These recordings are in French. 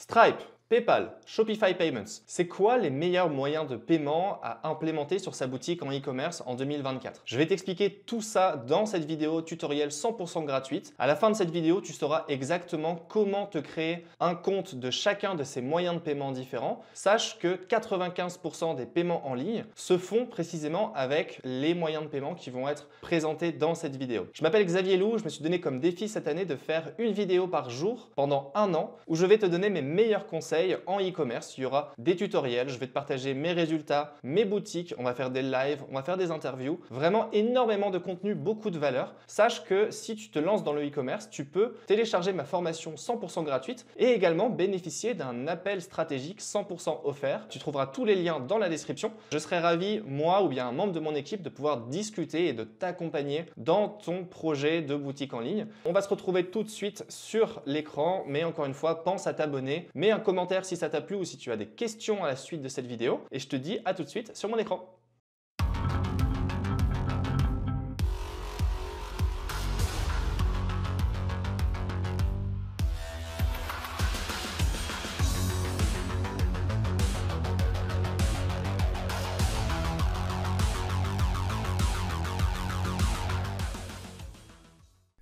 Stripe, PayPal, Shopify Payments, c'est quoi les meilleurs moyens de paiement à implémenter sur sa boutique en e-commerce en 2024 Je vais t'expliquer tout ça dans cette vidéo tutoriel 100% gratuite. À la fin de cette vidéo, tu sauras exactement comment te créer un compte de chacun de ces moyens de paiement différents. Sache que 95% des paiements en ligne se font précisément avec les moyens de paiement qui vont être présentés dans cette vidéo. Je m'appelle Xavier Lou, je me suis donné comme défi cette année de faire une vidéo par jour pendant un an où je vais te donner mes meilleurs conseils en e-commerce. Il y aura des tutoriels, je vais te partager mes résultats, mes boutiques, on va faire des lives, on va faire des interviews. Vraiment énormément de contenu, beaucoup de valeur. Sache que si tu te lances dans le e-commerce, tu peux télécharger ma formation 100% gratuite et également bénéficier d'un appel stratégique 100% offert. Tu trouveras tous les liens dans la description. Je serai ravi, moi ou bien un membre de mon équipe, de pouvoir discuter et de t'accompagner dans ton projet de boutique en ligne. On va se retrouver tout de suite sur l'écran, mais encore une fois, pense à t'abonner, mets un commentaire si ça t'a plu ou si tu as des questions à la suite de cette vidéo. Et je te dis à tout de suite sur mon écran.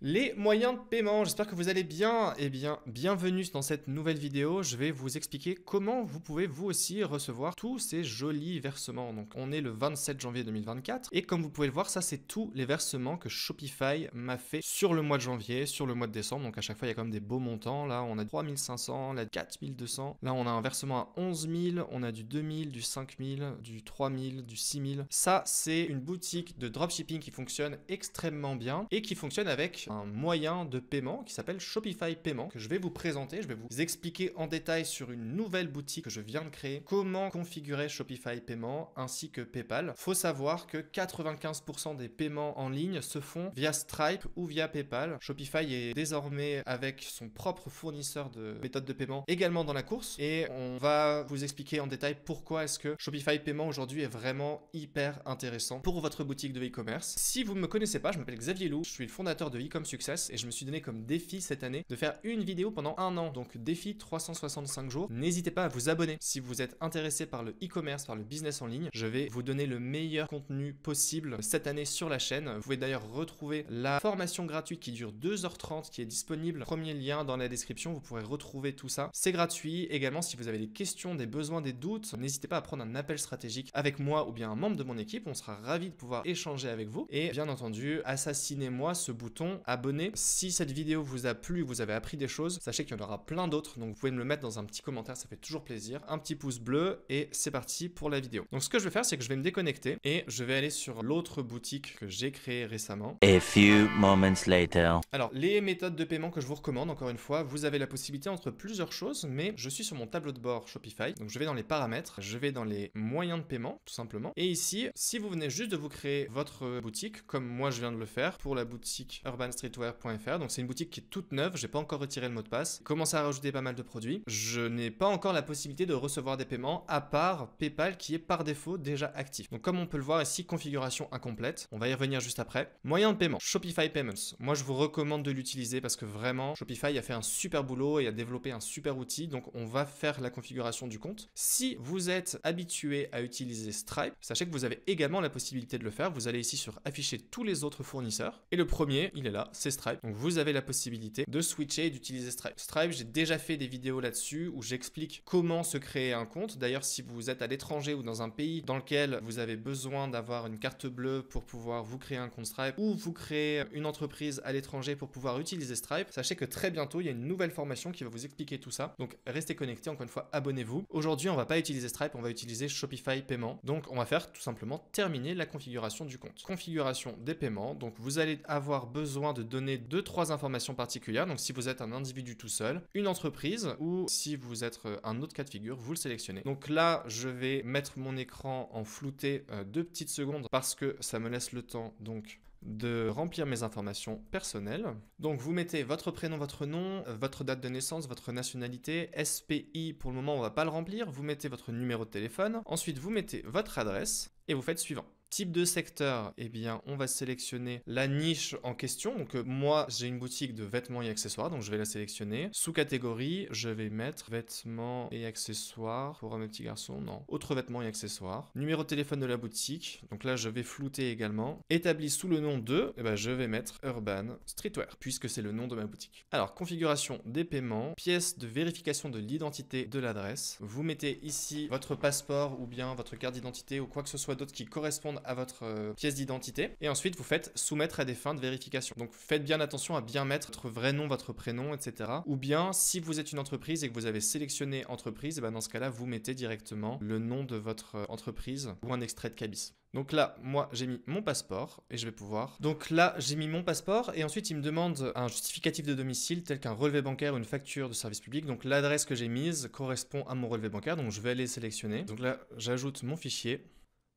Les moyens de paiement, j'espère que vous allez bien. Eh bien, bienvenue dans cette nouvelle vidéo. Je vais vous expliquer comment vous pouvez vous aussi recevoir tous ces jolis versements. Donc, on est le 27 janvier 2024 et comme vous pouvez le voir, ça c'est tous les versements que Shopify m'a fait sur le mois de janvier, sur le mois de décembre. Donc à chaque fois, il y a quand même des beaux montants. Là, on a 3500, là 4200. Là, on a un versement à 11000, on a du 2000, du 5000, du 3000, du 6000. Ça, c'est une boutique de dropshipping qui fonctionne extrêmement bien et qui fonctionne avec un moyen de paiement qui s'appelle Shopify Payment. que je vais vous présenter. Je vais vous expliquer en détail sur une nouvelle boutique que je viens de créer comment configurer Shopify Paiement ainsi que PayPal. Faut savoir que 95% des paiements en ligne se font via Stripe ou via PayPal. Shopify est désormais avec son propre fournisseur de méthodes de paiement également dans la course et on va vous expliquer en détail pourquoi est-ce que Shopify Payment aujourd'hui est vraiment hyper intéressant pour votre boutique de e-commerce. Si vous ne me connaissez pas, je m'appelle Xavier Lou, je suis le fondateur de e-commerce Success et je me suis donné comme défi cette année de faire une vidéo pendant un an. Donc défi 365 jours. N'hésitez pas à vous abonner si vous êtes intéressé par le e-commerce, par le business en ligne. Je vais vous donner le meilleur contenu possible cette année sur la chaîne. Vous pouvez d'ailleurs retrouver la formation gratuite qui dure 2h30 qui est disponible. Premier lien dans la description, vous pourrez retrouver tout ça. C'est gratuit. Également, si vous avez des questions, des besoins, des doutes, n'hésitez pas à prendre un appel stratégique avec moi ou bien un membre de mon équipe. On sera ravi de pouvoir échanger avec vous. Et bien entendu, assassinez-moi ce bouton abonné Si cette vidéo vous a plu, vous avez appris des choses, sachez qu'il y en aura plein d'autres, donc vous pouvez me le mettre dans un petit commentaire, ça fait toujours plaisir. Un petit pouce bleu et c'est parti pour la vidéo. Donc ce que je vais faire, c'est que je vais me déconnecter et je vais aller sur l'autre boutique que j'ai créée récemment. A few moments later. Alors les méthodes de paiement que je vous recommande, encore une fois, vous avez la possibilité entre plusieurs choses, mais je suis sur mon tableau de bord Shopify, donc je vais dans les paramètres, je vais dans les moyens de paiement, tout simplement. Et ici, si vous venez juste de vous créer votre boutique, comme moi je viens de le faire pour la boutique Urban streetwear.fr. Donc c'est une boutique qui est toute neuve, j'ai pas encore retiré le mot de passe. Commence à rajouter pas mal de produits. Je n'ai pas encore la possibilité de recevoir des paiements à part PayPal qui est par défaut déjà actif. Donc comme on peut le voir ici, configuration incomplète. On va y revenir juste après. Moyen de paiement, Shopify Payments. Moi je vous recommande de l'utiliser parce que vraiment Shopify a fait un super boulot et a développé un super outil. Donc on va faire la configuration du compte. Si vous êtes habitué à utiliser Stripe, sachez que vous avez également la possibilité de le faire. Vous allez ici sur afficher tous les autres fournisseurs et le premier, il est là, c'est Stripe. Donc vous avez la possibilité de switcher et d'utiliser Stripe. Stripe, j'ai déjà fait des vidéos là-dessus où j'explique comment se créer un compte. D'ailleurs, si vous êtes à l'étranger ou dans un pays dans lequel vous avez besoin d'avoir une carte bleue pour pouvoir vous créer un compte Stripe ou vous créer une entreprise à l'étranger pour pouvoir utiliser Stripe, sachez que très bientôt, il y a une nouvelle formation qui va vous expliquer tout ça. Donc restez connectés, encore une fois, abonnez-vous. Aujourd'hui, on ne va pas utiliser Stripe, on va utiliser Shopify Paiement. Donc on va faire tout simplement terminer la configuration du compte. Configuration des paiements. Donc vous allez avoir besoin de donner deux trois informations particulières. Donc si vous êtes un individu tout seul, une entreprise ou si vous êtes euh, un autre cas de figure, vous le sélectionnez. Donc là, je vais mettre mon écran en flouté euh, deux petites secondes parce que ça me laisse le temps donc de remplir mes informations personnelles. Donc vous mettez votre prénom, votre nom, votre date de naissance, votre nationalité, SPI pour le moment on va pas le remplir, vous mettez votre numéro de téléphone, ensuite vous mettez votre adresse et vous faites suivant. Type de secteur, eh bien, on va sélectionner la niche en question. Donc, euh, moi, j'ai une boutique de vêtements et accessoires, donc je vais la sélectionner. Sous catégorie, je vais mettre vêtements et accessoires pour un petit garçon, non. Autres vêtements et accessoires. Numéro de téléphone de la boutique, donc là, je vais flouter également. Établi sous le nom de, eh bien, je vais mettre Urban Streetwear, puisque c'est le nom de ma boutique. Alors, configuration des paiements, pièce de vérification de l'identité de l'adresse. Vous mettez ici votre passeport ou bien votre carte d'identité ou quoi que ce soit d'autre qui corresponde à votre euh, pièce d'identité. Et ensuite, vous faites soumettre à des fins de vérification. Donc faites bien attention à bien mettre votre vrai nom, votre prénom, etc. Ou bien, si vous êtes une entreprise et que vous avez sélectionné entreprise, et eh ben, dans ce cas-là, vous mettez directement le nom de votre euh, entreprise ou un extrait de cabis. Donc là, moi, j'ai mis mon passeport et je vais pouvoir. Donc là, j'ai mis mon passeport et ensuite, il me demande un justificatif de domicile tel qu'un relevé bancaire ou une facture de service public. Donc l'adresse que j'ai mise correspond à mon relevé bancaire, donc je vais aller sélectionner. Donc là, j'ajoute mon fichier.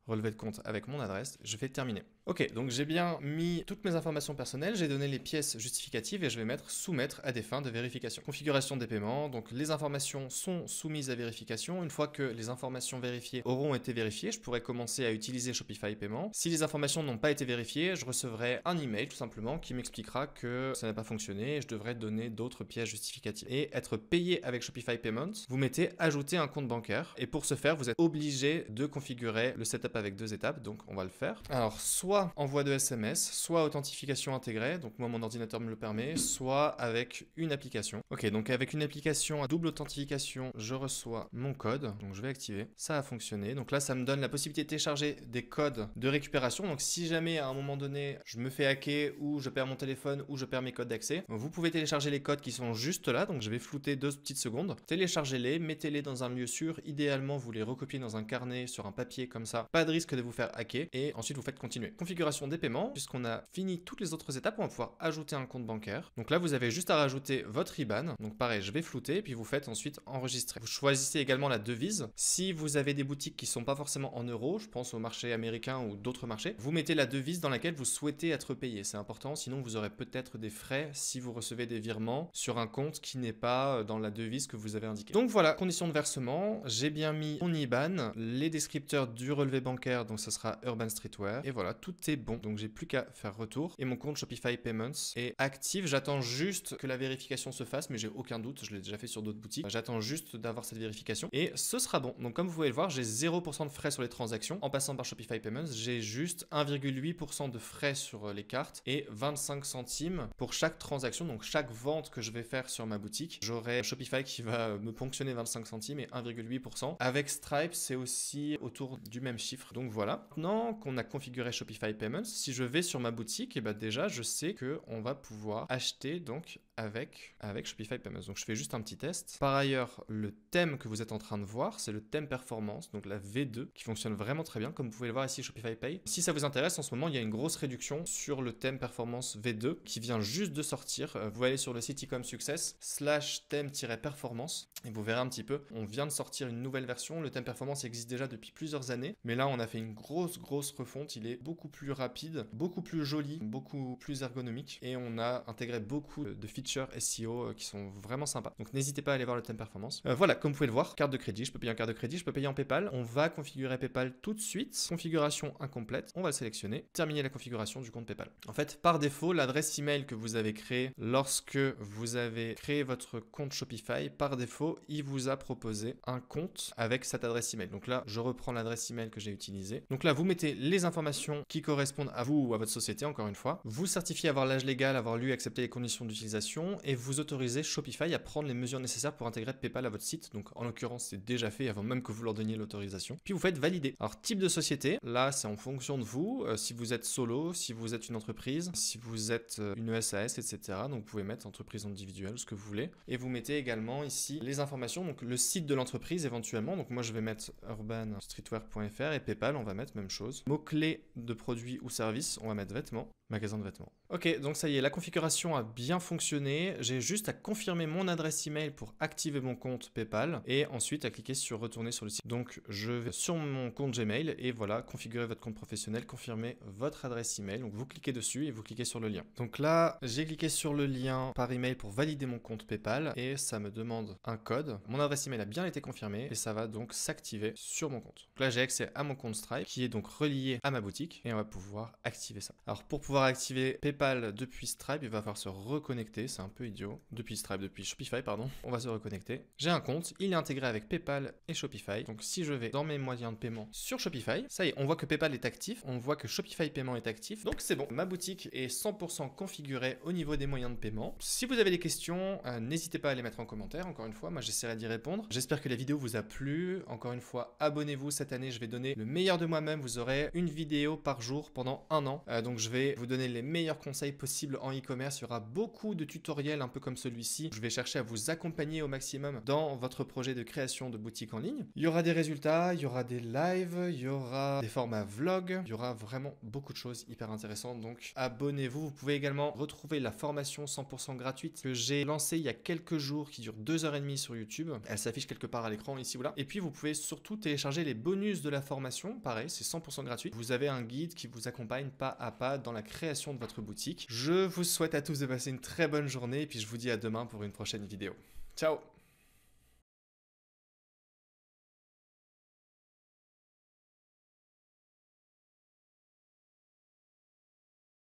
« Relever le compte avec mon adresse, je vais terminer. Ok, donc j'ai bien mis toutes mes informations personnelles, j'ai donné les pièces justificatives et je vais mettre soumettre à des fins de vérification. Configuration des paiements, donc les informations sont soumises à vérification. Une fois que les informations vérifiées auront été vérifiées, je pourrais commencer à utiliser Shopify Payment Si les informations n'ont pas été vérifiées, je recevrai un email tout simplement qui m'expliquera que ça n'a pas fonctionné et je devrais donner d'autres pièces justificatives. Et être payé avec Shopify Payment, vous mettez ajouter un compte bancaire et pour ce faire, vous êtes obligé de configurer le setup avec deux étapes, donc on va le faire. Alors, soit soit envoi de SMS, soit authentification intégrée, donc moi mon ordinateur me le permet, soit avec une application. Ok, donc avec une application à double authentification, je reçois mon code, donc je vais activer. Ça a fonctionné, donc là ça me donne la possibilité de télécharger des codes de récupération, donc si jamais à un moment donné je me fais hacker ou je perds mon téléphone ou je perds mes codes d'accès, vous pouvez télécharger les codes qui sont juste là, donc je vais flouter deux petites secondes, téléchargez-les, mettez-les dans un lieu sûr, idéalement vous les recopiez dans un carnet, sur un papier comme ça, pas de risque de vous faire hacker, et ensuite vous faites continuer configuration des paiements. Puisqu'on a fini toutes les autres étapes, on va pouvoir ajouter un compte bancaire. Donc là, vous avez juste à rajouter votre IBAN. Donc pareil, je vais flouter, puis vous faites ensuite enregistrer. Vous choisissez également la devise. Si vous avez des boutiques qui sont pas forcément en euros, je pense au marché américain ou d'autres marchés, vous mettez la devise dans laquelle vous souhaitez être payé. C'est important, sinon vous aurez peut-être des frais si vous recevez des virements sur un compte qui n'est pas dans la devise que vous avez indiqué Donc voilà, conditions de versement, j'ai bien mis mon IBAN, les descripteurs du relevé bancaire, donc ce sera Urban Streetwear, et voilà, tout est bon. Donc j'ai plus qu'à faire retour et mon compte Shopify Payments est actif. J'attends juste que la vérification se fasse, mais j'ai aucun doute, je l'ai déjà fait sur d'autres boutiques. J'attends juste d'avoir cette vérification et ce sera bon. Donc comme vous pouvez le voir, j'ai 0% de frais sur les transactions. En passant par Shopify Payments, j'ai juste 1,8% de frais sur euh, les cartes et 25 centimes pour chaque transaction, donc chaque vente que je vais faire sur ma boutique. J'aurai Shopify qui va euh, me ponctionner 25 centimes et 1,8%. Avec Stripe, c'est aussi autour du même chiffre. Donc voilà. Maintenant qu'on a configuré Shopify, Payments, si je vais sur ma boutique, et eh ben, déjà je sais que on va pouvoir acheter donc avec, Shopify Payments. Donc je fais juste un petit test. Par ailleurs, le thème que vous êtes en train de voir, c'est le thème performance, donc la V2, qui fonctionne vraiment très bien, comme vous pouvez le voir ici Shopify Pay. Si ça vous intéresse, en ce moment, il y a une grosse réduction sur le thème performance V2 qui vient juste de sortir. Euh, vous allez sur le site e success slash thème-performance et vous verrez un petit peu. On vient de sortir une nouvelle version. Le thème performance existe déjà depuis plusieurs années, mais là, on a fait une grosse, grosse refonte. Il est beaucoup plus rapide, beaucoup plus joli, beaucoup plus ergonomique et on a intégré beaucoup de features SEO e euh, qui sont vraiment sympas. Donc n'hésitez pas à aller voir le thème performance. Euh, voilà, comme vous pouvez le voir, carte de crédit, je peux payer en carte de crédit, je peux payer en PayPal. On va configurer PayPal tout de suite. Configuration incomplète, on va sélectionner. Terminer la configuration du compte PayPal. En fait, par défaut, l'adresse email que vous avez créée lorsque vous avez créé votre compte Shopify, par défaut, il vous a proposé un compte avec cette adresse email. Donc là, je reprends l'adresse email que j'ai utilisée. Donc là, vous mettez les informations qui correspondent à vous ou à votre société, encore une fois. Vous certifiez avoir l'âge légal, avoir lu, accepté les conditions d'utilisation et vous autorisez Shopify à prendre les mesures nécessaires pour intégrer PayPal à votre site. Donc en l'occurrence, c'est déjà fait avant même que vous leur donniez l'autorisation. Puis vous faites valider. Alors type de société, là c'est en fonction de vous. Euh, si vous êtes solo, si vous êtes une entreprise, si vous êtes euh, une e SAS, etc. Donc vous pouvez mettre entreprise individuelle, ce que vous voulez. Et vous mettez également ici les informations, donc le site de l'entreprise éventuellement. Donc moi je vais mettre urbanstreetwear.fr et PayPal, on va mettre même chose. Mots-clés de produits ou services, on va mettre vêtements magasin de vêtements. Ok, donc ça y est, la configuration a bien fonctionné. J'ai juste à confirmer mon adresse email pour activer mon compte PayPal et ensuite à cliquer sur retourner sur le site. Donc je vais sur mon compte Gmail et voilà, configurer votre compte professionnel, confirmer votre adresse email. Donc vous cliquez dessus et vous cliquez sur le lien. Donc là, j'ai cliqué sur le lien par email pour valider mon compte PayPal et ça me demande un code. Mon adresse email a bien été confirmée et ça va donc s'activer sur mon compte. Donc là, j'ai accès à mon compte Stripe qui est donc relié à ma boutique et on va pouvoir activer ça. Alors pour pouvoir activer PayPal depuis Stripe, il va falloir se reconnecter, c'est un peu idiot. Depuis Stripe, depuis Shopify, pardon. On va se reconnecter. J'ai un compte, il est intégré avec PayPal et Shopify. Donc si je vais dans mes moyens de paiement sur Shopify, ça y est, on voit que PayPal est actif, on voit que Shopify paiement est actif. Donc c'est bon, ma boutique est 100% configurée au niveau des moyens de paiement. Si vous avez des questions, euh, n'hésitez pas à les mettre en commentaire. Encore une fois, moi j'essaierai d'y répondre. J'espère que la vidéo vous a plu. Encore une fois, abonnez-vous cette année, je vais donner le meilleur de moi-même. Vous aurez une vidéo par jour pendant un an. Euh, donc je vais vous donner les meilleurs conseils possibles en e-commerce. Il y aura beaucoup de tutoriels un peu comme celui-ci. Je vais chercher à vous accompagner au maximum dans votre projet de création de boutique en ligne. Il y aura des résultats, il y aura des lives, il y aura des formats vlog, il y aura vraiment beaucoup de choses hyper intéressantes. Donc abonnez-vous. Vous pouvez également retrouver la formation 100% gratuite que j'ai lancée il y a quelques jours qui dure 2h30 sur YouTube. Elle s'affiche quelque part à l'écran ici ou là. Et puis vous pouvez surtout télécharger les bonus de la formation. Pareil, c'est 100% gratuit. Vous avez un guide qui vous accompagne pas à pas dans la création de votre boutique. Je vous souhaite à tous de passer une très bonne journée et puis je vous dis à demain pour une prochaine vidéo. Ciao